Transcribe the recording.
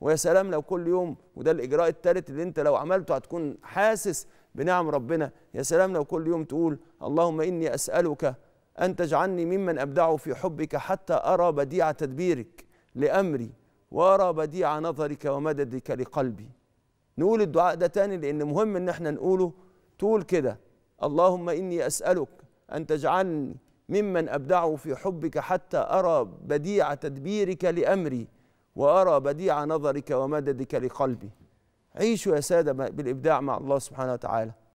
ويا سلام لو كل يوم وده الاجراء الثالث اللي انت لو عملته هتكون حاسس بنعم ربنا يا سلام لو كل يوم تقول اللهم اني اسالك ان تجعلني ممن ابدع في حبك حتى ارى بديع تدبيرك لامري وارى بديع نظرك ومددك لقلبي نقول الدعاء ده تاني لان مهم ان احنا نقوله تقول كده اللهم اني اسالك ان تجعلني ممن ابدع في حبك حتى ارى بديع تدبيرك لامري وأرى بديع نظرك ومددك لقلبي عيشوا يا سادة بالإبداع مع الله سبحانه وتعالى